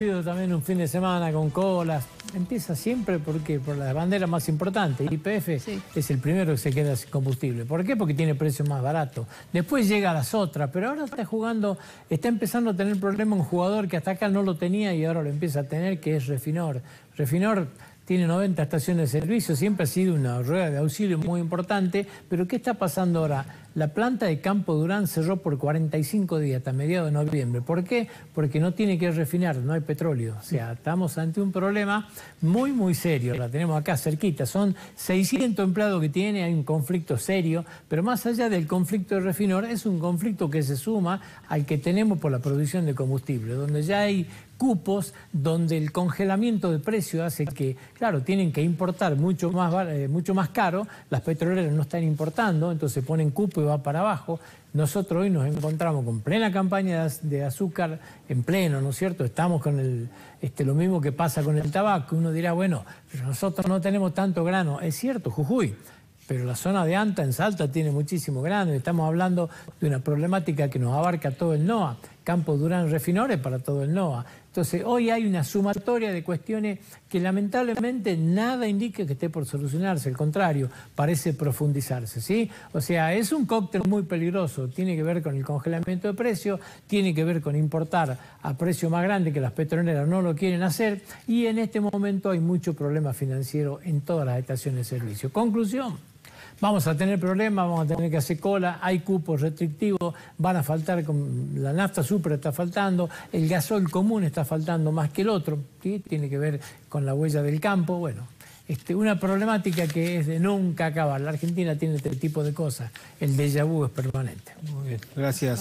También un fin de semana con colas. Empieza siempre porque por la bandera más importante. YPF es el primero que se queda sin combustible. ¿Por qué? Porque tiene precio más barato. Después llega las otras, pero ahora está jugando, está empezando a tener problema un jugador que hasta acá no lo tenía y ahora lo empieza a tener, que es Refinor. Refinor tiene 90 estaciones de servicio, siempre ha sido una rueda de auxilio muy importante, pero ¿qué está pasando ahora? La planta de Campo Durán cerró por 45 días hasta mediados de noviembre. ¿Por qué? Porque no tiene que refinar, no hay petróleo. O sea, estamos ante un problema muy, muy serio. La tenemos acá cerquita. Son 600 empleados que tiene, hay un conflicto serio. Pero más allá del conflicto de refinor, es un conflicto que se suma al que tenemos por la producción de combustible, donde ya hay cupos donde el congelamiento de precio hace que, claro, tienen que importar mucho más, eh, mucho más caro, las petroleras no están importando, entonces ponen cupos va para abajo. Nosotros hoy nos encontramos con plena campaña de azúcar en pleno, ¿no es cierto? Estamos con el, este, lo mismo que pasa con el tabaco. Uno dirá, bueno, nosotros no tenemos tanto grano. Es cierto, Jujuy, pero la zona de Anta, en Salta, tiene muchísimo grano. y Estamos hablando de una problemática que nos abarca todo el NOA. Campo Durán Refinores para todo el NOA. Entonces, hoy hay una sumatoria de cuestiones que lamentablemente nada indica que esté por solucionarse, al contrario, parece profundizarse, ¿sí? O sea, es un cóctel muy peligroso, tiene que ver con el congelamiento de precios, tiene que ver con importar a precio más grande que las petroleras no lo quieren hacer y en este momento hay mucho problema financiero en todas las estaciones de servicio. Conclusión vamos a tener problemas, vamos a tener que hacer cola, hay cupos restrictivos, van a faltar, la nafta super está faltando, el gasol común está faltando más que el otro, tiene que ver con la huella del campo, bueno. Este, una problemática que es de nunca acabar. La Argentina tiene este tipo de cosas. El déjà vu es permanente. Muy bien. Gracias.